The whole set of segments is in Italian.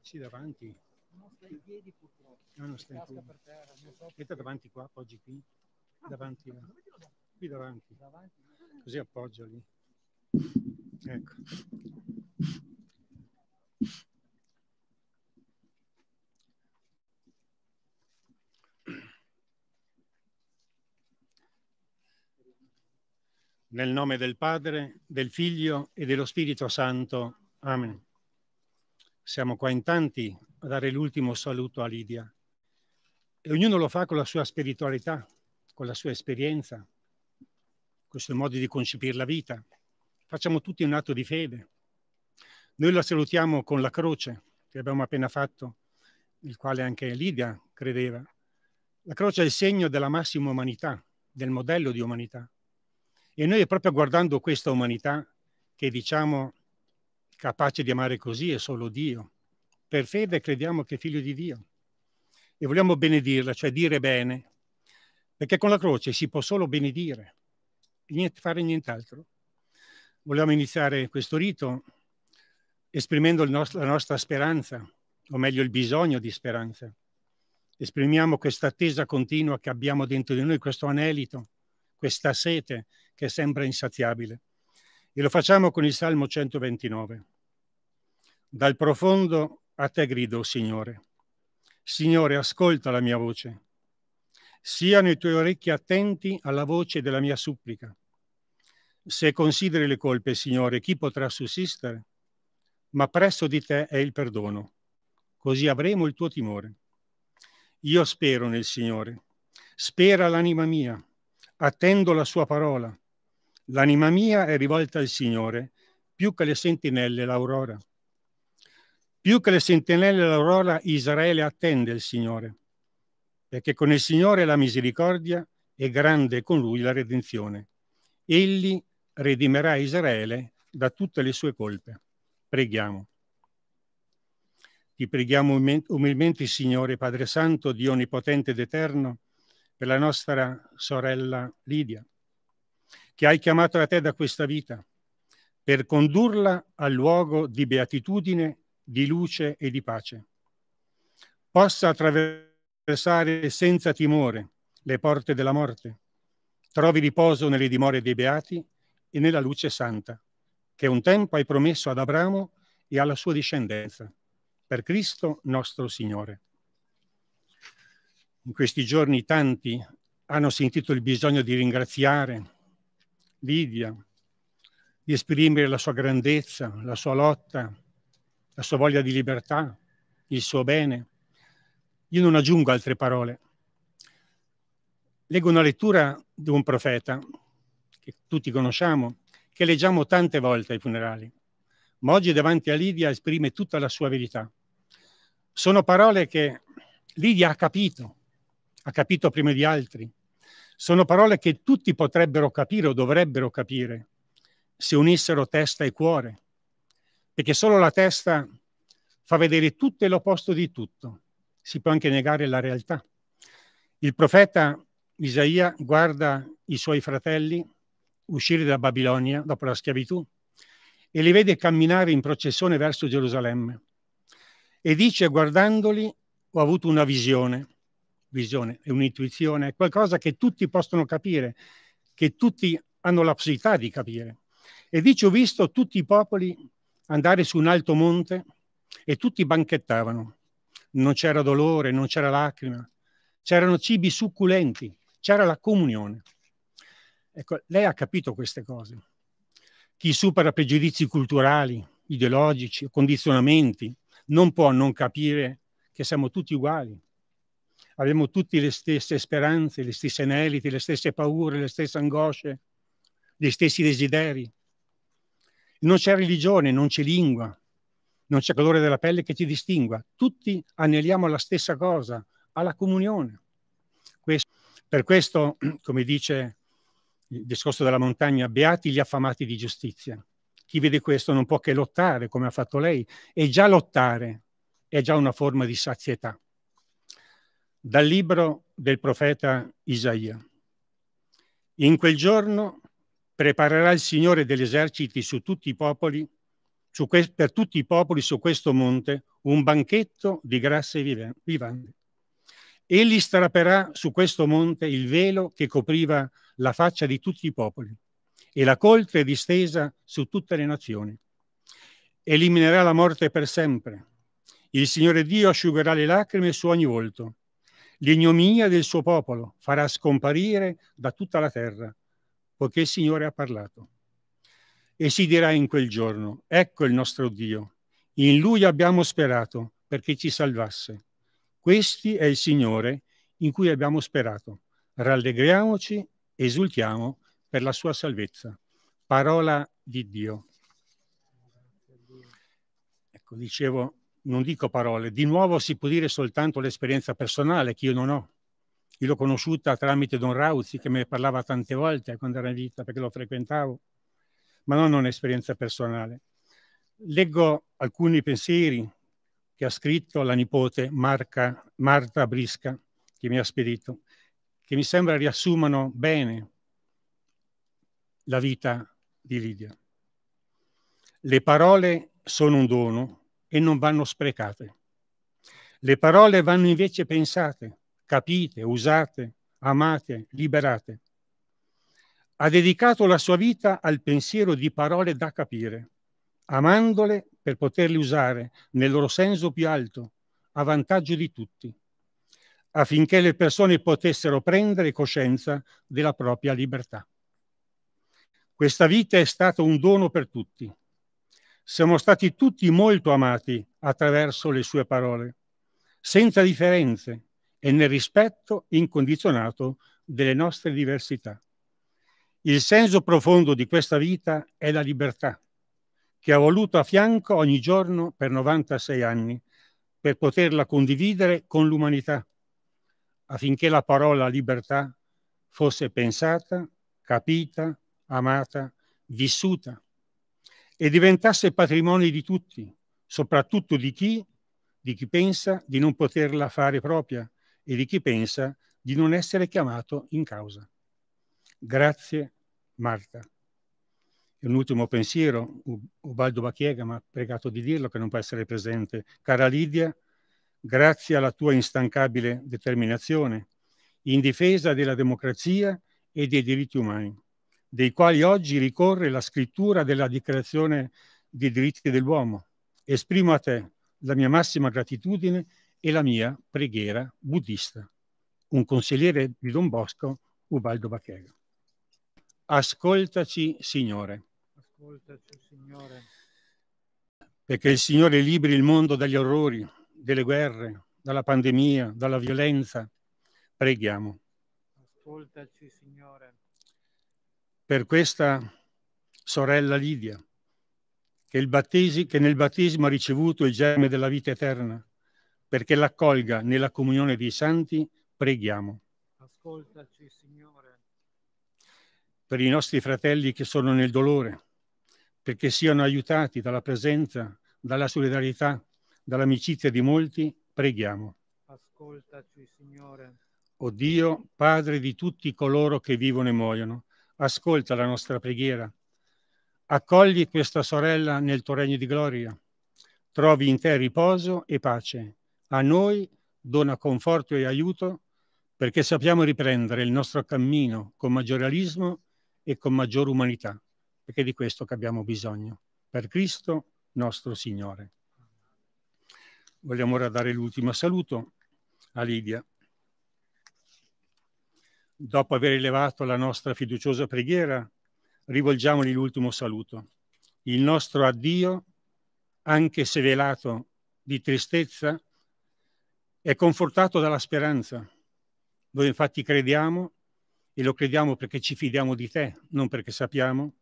Sì, davanti. Ah, non sta in piedi purtroppo. No, non sta in piedi. Per terra, non so Metta davanti qua, appoggi qui. Davanti là. Eh. Qui davanti. Così appoggia lì. Ecco. Nel nome del Padre, del Figlio e dello Spirito Santo. Amen. Siamo qua in tanti a dare l'ultimo saluto a Lidia. E ognuno lo fa con la sua spiritualità, con la sua esperienza, con i suoi modi di concepire la vita. Facciamo tutti un atto di fede. Noi la salutiamo con la croce che abbiamo appena fatto, il quale anche Lidia credeva. La croce è il segno della massima umanità, del modello di umanità. E noi è proprio guardando questa umanità che diciamo capace di amare così è solo Dio. Per fede crediamo che è figlio di Dio. E vogliamo benedirla, cioè dire bene, perché con la croce si può solo benedire, niente, fare nient'altro. Vogliamo iniziare questo rito esprimendo nostro, la nostra speranza, o meglio il bisogno di speranza. Esprimiamo questa attesa continua che abbiamo dentro di noi, questo anelito questa sete che sembra insaziabile. E lo facciamo con il Salmo 129. Dal profondo a te grido, Signore. Signore, ascolta la mia voce. Siano i tuoi orecchi attenti alla voce della mia supplica. Se consideri le colpe, Signore, chi potrà sussistere? Ma presso di te è il perdono. Così avremo il tuo timore. Io spero nel Signore. Spera l'anima mia. Attendo la sua parola. L'anima mia è rivolta al Signore più che le sentinelle l'aurora. Più che le sentinelle l'aurora Israele attende il Signore, perché con il Signore la misericordia è grande con lui la redenzione. Egli redimerà Israele da tutte le sue colpe. Preghiamo. Ti preghiamo umilmente, Signore, Padre Santo, Dio Onnipotente ed Eterno, per la nostra sorella Lidia, che hai chiamato a te da questa vita per condurla al luogo di beatitudine, di luce e di pace. Possa attraversare senza timore le porte della morte, trovi riposo nelle dimore dei beati e nella luce santa, che un tempo hai promesso ad Abramo e alla sua discendenza, per Cristo nostro Signore. In questi giorni tanti hanno sentito il bisogno di ringraziare Lidia, di esprimere la sua grandezza, la sua lotta, la sua voglia di libertà, il suo bene. Io non aggiungo altre parole. Leggo una lettura di un profeta che tutti conosciamo, che leggiamo tante volte ai funerali, ma oggi davanti a Lidia esprime tutta la sua verità. Sono parole che Lidia ha capito, ha capito prima di altri. Sono parole che tutti potrebbero capire o dovrebbero capire se unissero testa e cuore, perché solo la testa fa vedere tutto e l'opposto di tutto. Si può anche negare la realtà. Il profeta Isaia guarda i suoi fratelli uscire da Babilonia dopo la schiavitù e li vede camminare in processione verso Gerusalemme e dice guardandoli ho avuto una visione visione, è un'intuizione, è qualcosa che tutti possono capire, che tutti hanno la possibilità di capire. E dice, ho visto tutti i popoli andare su un alto monte e tutti banchettavano. Non c'era dolore, non c'era lacrima, c'erano cibi succulenti, c'era la comunione. Ecco, lei ha capito queste cose. Chi supera pregiudizi culturali, ideologici, condizionamenti, non può non capire che siamo tutti uguali, Abbiamo tutti le stesse speranze, gli stessi aneliti, le stesse paure, le stesse angosce, gli stessi desideri. Non c'è religione, non c'è lingua, non c'è colore della pelle che ci distingua. Tutti aneliamo alla stessa cosa, alla comunione. Questo, per questo, come dice il discorso della montagna, beati gli affamati di giustizia. Chi vede questo non può che lottare, come ha fatto lei, e già lottare è già una forma di sazietà. Dal libro del profeta Isaia. In quel giorno preparerà il Signore degli eserciti su tutti i popoli, per tutti i popoli su questo monte, un banchetto di grasse vivande. Egli straperà su questo monte il velo che copriva la faccia di tutti i popoli e la coltre distesa su tutte le nazioni. Eliminerà la morte per sempre. Il Signore Dio asciugherà le lacrime su ogni volto l'ignominia del suo popolo farà scomparire da tutta la terra, poiché il Signore ha parlato. E si dirà in quel giorno, ecco il nostro Dio, in Lui abbiamo sperato perché ci salvasse. Questi è il Signore in cui abbiamo sperato. Rallegriamoci, esultiamo per la sua salvezza. Parola di Dio. Ecco, dicevo, non dico parole, di nuovo si può dire soltanto l'esperienza personale che io non ho. Io l'ho conosciuta tramite Don Rauzi che me ne parlava tante volte quando era in vita perché lo frequentavo, ma non ho un'esperienza personale. Leggo alcuni pensieri che ha scritto la nipote Marca, Marta Brisca che mi ha spedito, che mi sembra riassumano bene la vita di Lidia. Le parole sono un dono e non vanno sprecate. Le parole vanno invece pensate, capite, usate, amate, liberate. Ha dedicato la sua vita al pensiero di parole da capire, amandole per poterle usare nel loro senso più alto, a vantaggio di tutti, affinché le persone potessero prendere coscienza della propria libertà. Questa vita è stata un dono per tutti, siamo stati tutti molto amati attraverso le sue parole, senza differenze e nel rispetto incondizionato delle nostre diversità. Il senso profondo di questa vita è la libertà, che ha voluto a fianco ogni giorno per 96 anni, per poterla condividere con l'umanità, affinché la parola libertà fosse pensata, capita, amata, vissuta e diventasse patrimonio di tutti, soprattutto di chi, di chi pensa di non poterla fare propria e di chi pensa di non essere chiamato in causa. Grazie Marta. E un ultimo pensiero, Ubaldo Bachiega mi ha pregato di dirlo che non può essere presente. Cara Lidia, grazie alla tua instancabile determinazione in difesa della democrazia e dei diritti umani dei quali oggi ricorre la scrittura della Dichiarazione dei diritti dell'uomo. Esprimo a te la mia massima gratitudine e la mia preghiera buddista. Un consigliere di Don Bosco, Ubaldo Bachega. Ascoltaci, Signore. Ascoltaci, Signore. Perché il Signore liberi il mondo dagli orrori, delle guerre, dalla pandemia, dalla violenza. Preghiamo. Ascoltaci, Signore per questa sorella Lidia, che, battesi, che nel battesimo ha ricevuto il germe della vita eterna, perché l'accolga nella comunione dei santi, preghiamo. Ascoltaci, Signore. Per i nostri fratelli che sono nel dolore, perché siano aiutati dalla presenza, dalla solidarietà, dall'amicizia di molti, preghiamo. Ascoltaci, Signore. O Dio, Padre di tutti coloro che vivono e muoiono, ascolta la nostra preghiera. Accogli questa sorella nel tuo regno di gloria. Trovi in te riposo e pace. A noi dona conforto e aiuto perché sappiamo riprendere il nostro cammino con maggior realismo e con maggior umanità, perché è di questo che abbiamo bisogno. Per Cristo nostro Signore. Vogliamo ora dare l'ultimo saluto a Lidia dopo aver elevato la nostra fiduciosa preghiera, rivolgiamogli l'ultimo saluto. Il nostro addio, anche se velato di tristezza, è confortato dalla speranza. Noi infatti crediamo, e lo crediamo perché ci fidiamo di te, non perché sappiamo,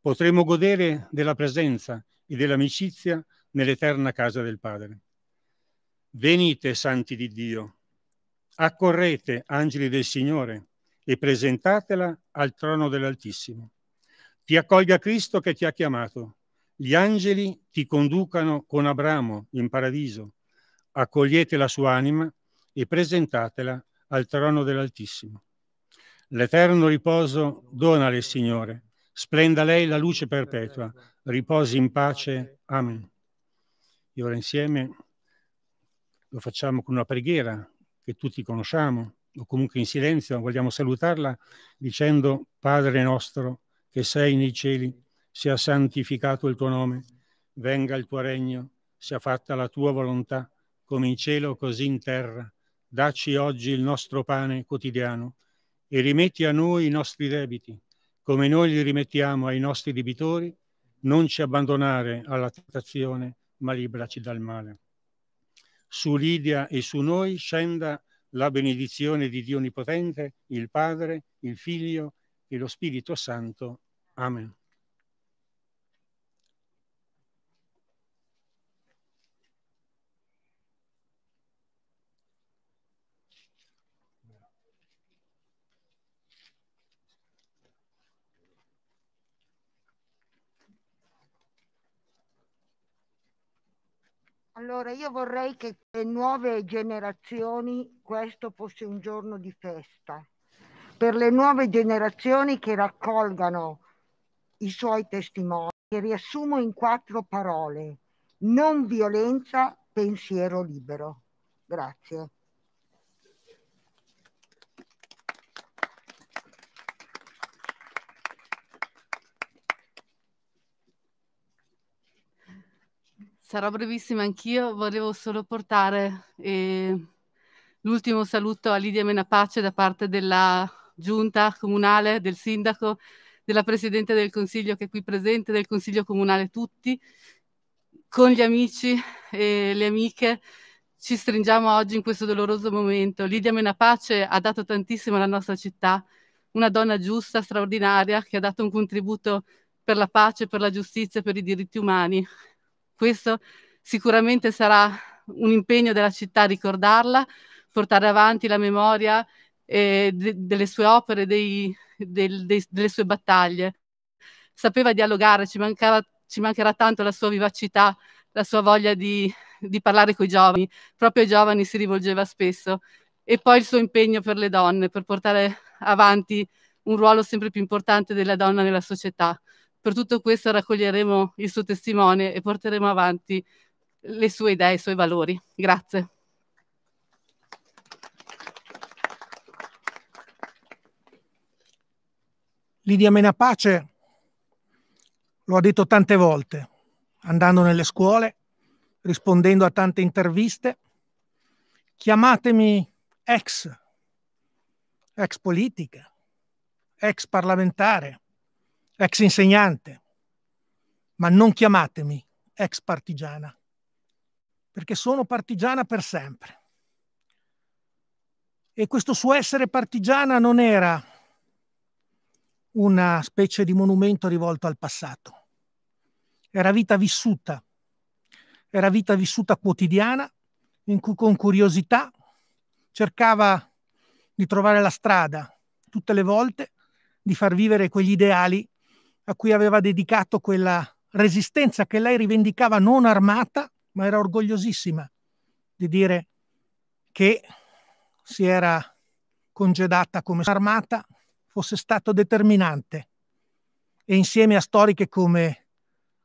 potremo godere della presenza e dell'amicizia nell'eterna casa del Padre. Venite, santi di Dio, accorrete, angeli del Signore, e presentatela al trono dell'Altissimo. Ti accolga Cristo che ti ha chiamato. Gli angeli ti conducano con Abramo in paradiso. Accogliete la sua anima e presentatela al trono dell'Altissimo. L'eterno riposo donale, Signore. Splenda lei la luce perpetua. Riposi in pace. Amen. E ora insieme lo facciamo con una preghiera che tutti conosciamo o comunque in silenzio, vogliamo salutarla dicendo Padre nostro che sei nei cieli, sia santificato il tuo nome, venga il tuo regno, sia fatta la tua volontà, come in cielo così in terra. Dacci oggi il nostro pane quotidiano e rimetti a noi i nostri debiti, come noi li rimettiamo ai nostri debitori, non ci abbandonare alla tentazione, ma libraci dal male. Su Lidia e su noi scenda la benedizione di Dio Onnipotente, il Padre, il Figlio e lo Spirito Santo. Amen. Allora, io vorrei che le nuove generazioni questo fosse un giorno di festa, per le nuove generazioni che raccolgano i suoi testimoni, che riassumo in quattro parole, non violenza, pensiero libero. Grazie. sarò brevissima anch'io, volevo solo portare eh, l'ultimo saluto a Lidia Menapace da parte della giunta comunale, del sindaco, della Presidente del Consiglio che è qui presente, del Consiglio Comunale tutti, con gli amici e le amiche ci stringiamo oggi in questo doloroso momento. Lidia Menapace ha dato tantissimo alla nostra città, una donna giusta, straordinaria, che ha dato un contributo per la pace, per la giustizia, per i diritti umani questo sicuramente sarà un impegno della città ricordarla, portare avanti la memoria eh, de delle sue opere, dei, del, dei, delle sue battaglie. Sapeva dialogare, ci, mancava, ci, mancherà tanto la sua vivacità, la sua voglia di, di parlare con i giovani, proprio ai giovani si rivolgeva spesso, e poi il suo impegno per le donne, per portare avanti un ruolo sempre più importante della donna nella società. Per tutto questo raccoglieremo il suo testimone e porteremo avanti le sue idee, i suoi valori. Grazie. Lidia Menapace lo ha detto tante volte, andando nelle scuole, rispondendo a tante interviste. Chiamatemi ex, ex politica, ex parlamentare, ex insegnante, ma non chiamatemi ex partigiana, perché sono partigiana per sempre. E questo suo essere partigiana non era una specie di monumento rivolto al passato, era vita vissuta, era vita vissuta quotidiana, in cui con curiosità cercava di trovare la strada tutte le volte, di far vivere quegli ideali a cui aveva dedicato quella resistenza che lei rivendicava non armata, ma era orgogliosissima di dire che si era congedata come armata fosse stato determinante e insieme a storiche come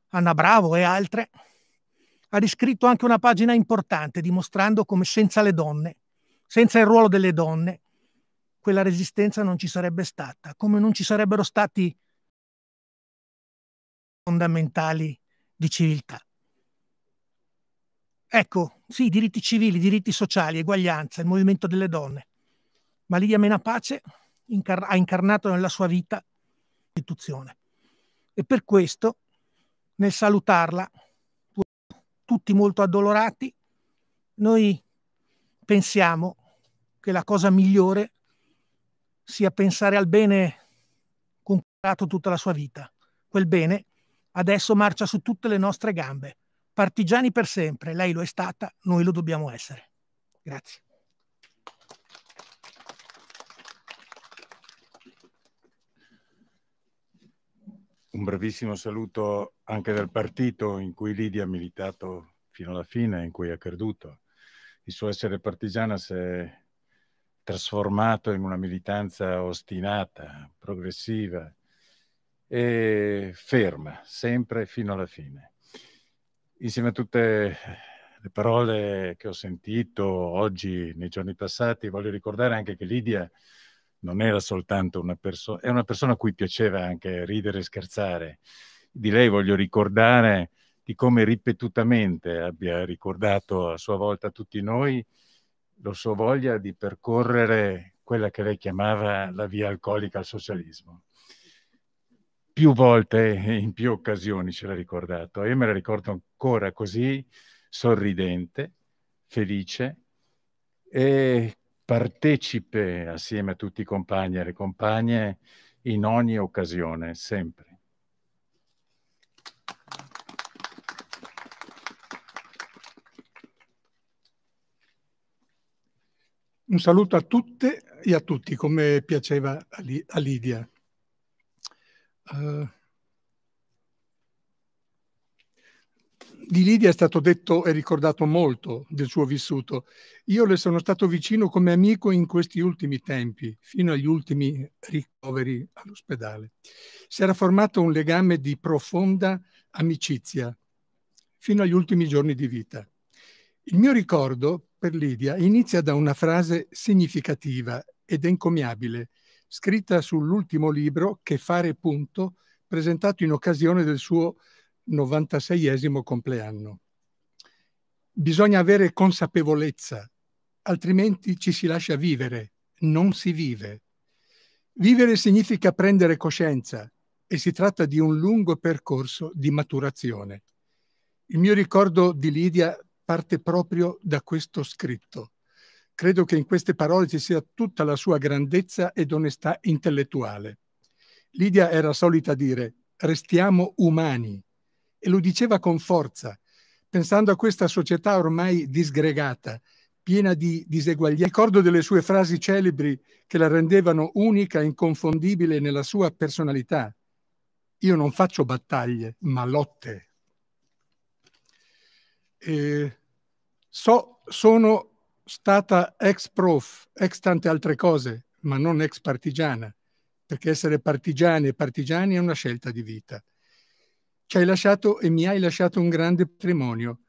Anna Bravo e altre ha riscritto anche una pagina importante dimostrando come senza le donne, senza il ruolo delle donne, quella resistenza non ci sarebbe stata, come non ci sarebbero stati fondamentali di civiltà. Ecco, sì, diritti civili, diritti sociali, eguaglianza, il movimento delle donne. Ma Lidia Menapace incar- ha incarnato nella sua vita l'istituzione. E per questo, nel salutarla, tutti molto addolorati, noi pensiamo che la cosa migliore sia pensare al bene con cui ha dato tutta la sua vita, quel bene Adesso marcia su tutte le nostre gambe. Partigiani per sempre, lei lo è stata, noi lo dobbiamo essere. Grazie. Un brevissimo saluto anche dal partito in cui Lidia ha militato fino alla fine, in cui ha creduto. Il suo essere partigiana si è trasformato in una militanza ostinata, progressiva, e ferma, sempre fino alla fine. Insieme a tutte le parole che ho sentito oggi, nei giorni passati, voglio ricordare anche che Lidia non era soltanto una persona, è una persona a cui piaceva anche ridere e scherzare. Di lei voglio ricordare di come ripetutamente abbia ricordato a sua volta a tutti noi la sua voglia di percorrere quella che lei chiamava la via alcolica al socialismo più volte in più occasioni ce l'ha ricordato io me la ricordo ancora così sorridente, felice e partecipe assieme a tutti i compagni e le compagne in ogni occasione, sempre. Un saluto a tutte e a tutti, come piaceva a Lidia. Eh, di Lidia è stato detto e ricordato molto del suo vissuto. Io le sono stato vicino come amico in questi ultimi tempi, fino agli ultimi ricoveri all'ospedale. Si era formato un legame di profonda amicizia fino agli ultimi giorni di vita. Il mio ricordo per Lidia inizia da una frase significativa ed encomiabile scritta sull'ultimo libro Che fare punto, presentato in occasione del suo 96esimo compleanno. Bisogna avere consapevolezza, altrimenti ci si lascia vivere, non si vive. Vivere significa prendere coscienza e si tratta di un lungo percorso di maturazione. Il mio ricordo di Lidia parte proprio da questo scritto. Credo che in queste parole ci sia tutta la sua grandezza ed onestà intellettuale. Lidia era solita dire restiamo umani e lo diceva con forza, pensando a questa società ormai disgregata, piena di diseguaglianze. Ricordo delle sue frasi celebri che la rendevano unica e inconfondibile nella sua personalità. Io non faccio battaglie, ma lotte. Eh, so, sono stata ex prof, ex tante altre cose, ma non ex partigiana, perché essere partigiani e partigiani è una scelta di vita. Ci hai lasciato e mi hai lasciato un grande patrimonio.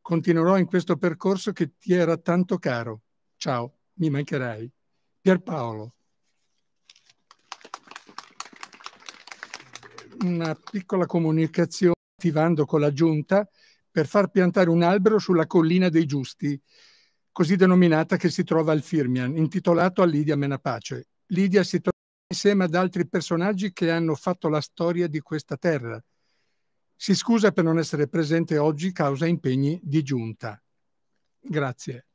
Continuerò in questo percorso che ti era tanto caro. Ciao, mi mancherai. Pierpaolo. Una piccola comunicazione attivando con la giunta per far piantare un albero sulla collina dei giusti così denominata che si trova al Firmian, intitolato a Lidia Menapace. Lidia si trova insieme ad altri personaggi che hanno fatto la storia di questa terra. Si scusa per non essere presente oggi causa impegni di giunta. Grazie.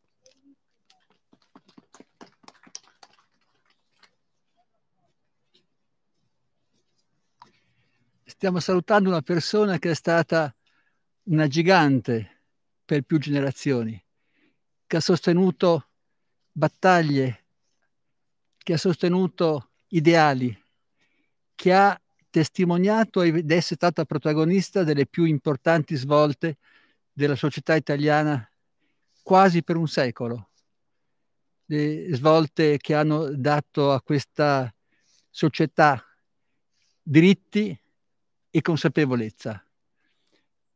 Stiamo salutando una persona che è stata una gigante per più generazioni che ha sostenuto battaglie, che ha sostenuto ideali, che ha testimoniato ed è stata protagonista delle più importanti svolte della società italiana quasi per un secolo. Le svolte che hanno dato a questa società diritti e consapevolezza.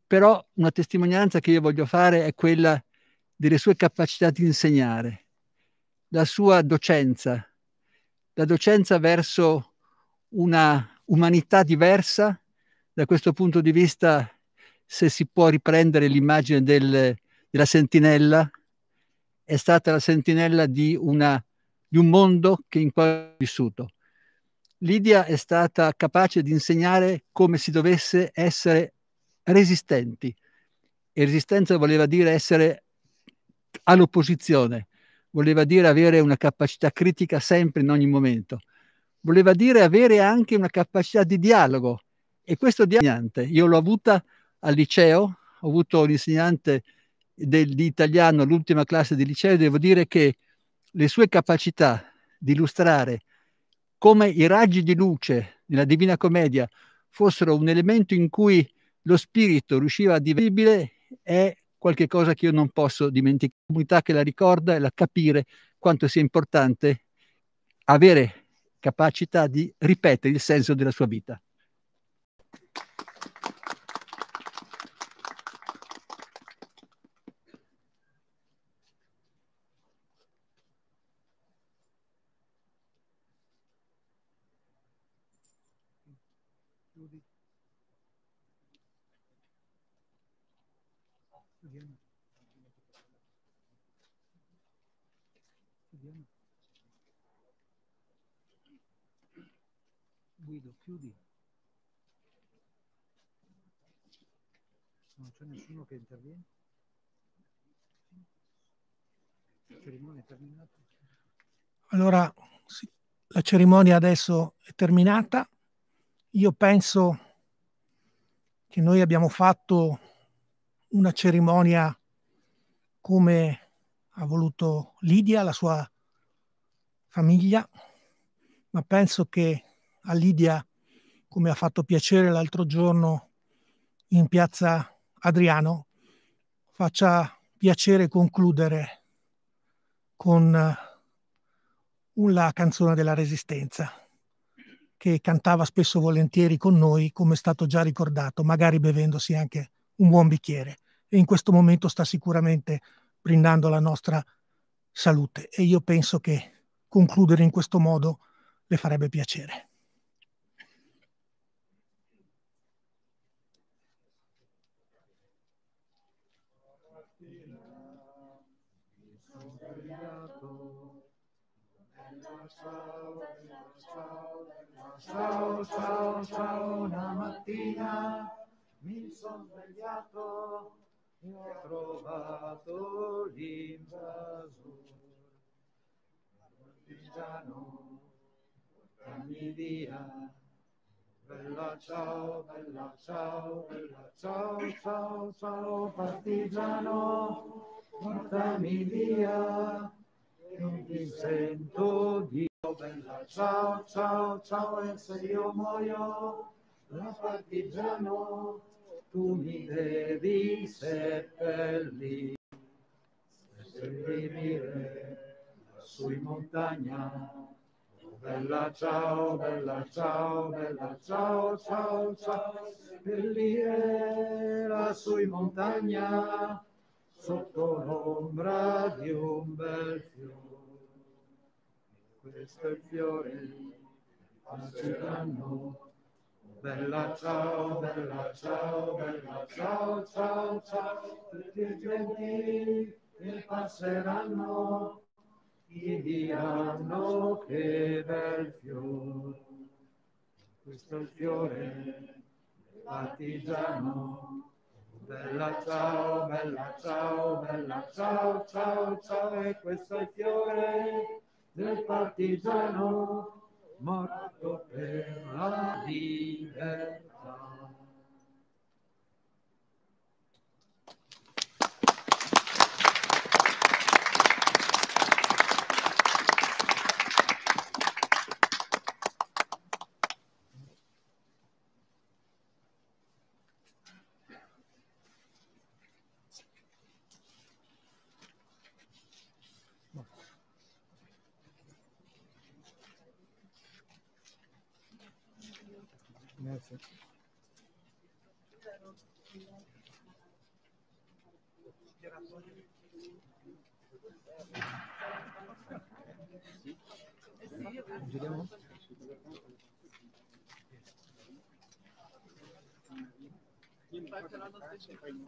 Però una testimonianza che io voglio fare è quella delle sue capacità di insegnare, la sua docenza, la docenza verso una umanità diversa, da questo punto di vista, se si può riprendere l'immagine del, della sentinella, è stata la sentinella di, una, di un mondo che in cui ha vissuto. Lidia è stata capace di insegnare come si dovesse essere resistenti. E resistenza voleva dire essere all'opposizione, voleva dire avere una capacità critica sempre in ogni momento, voleva dire avere anche una capacità di dialogo e questo dialogo, io l'ho avuta al liceo, ho avuto l'insegnante di italiano all'ultima classe di liceo e devo dire che le sue capacità di illustrare come i raggi di luce nella Divina Commedia fossero un elemento in cui lo spirito riusciva a divenire è qualche cosa che io non posso dimenticare. La comunità che la ricorda e la capire quanto sia importante avere capacità di ripetere il senso della sua vita. Diana. Diana. Guido, chiudi. Non c'è nessuno che interviene? La cerimonia è terminata. Allora, sì, la cerimonia adesso è terminata. Io penso che noi abbiamo fatto una cerimonia come ha voluto Lidia, la sua famiglia, ma penso che a Lidia, come ha fatto piacere l'altro giorno in piazza Adriano, faccia piacere concludere con eh, la canzone della Resistenza, che cantava spesso volentieri con noi, come è stato già ricordato, magari bevendosi anche un buon bicchiere e in questo momento sta sicuramente brindando la nostra salute e io penso che concludere in questo modo le farebbe piacere. Ciao, ciao, ciao, una mattina mi sono svegliato ho trovato l'invasore, partigiano, portami via. Bella ciao, bella ciao, bella ciao, ciao, ciao, partigiano, portami via, non ti sento di bella ciao, ciao, ciao, e se io muoio, la partigiano, tu mi devi seppellire, seppellire montagna. Oh, bella ciao, bella ciao, bella ciao, ciao, ciao, seppellire sui montagna, sotto l'ombra di un bel fiore. questo è il fiore, passeranno Bella ciao, bella ciao, bella ciao, ciao, ciao, tutti i gentili che passeranno, gli diranno che bel fiore. Questo è il fiore partigiano. Bella ciao, bella ciao, bella ciao, ciao, ciao, e questo è il fiore del partigiano morto per la libertà. Julián.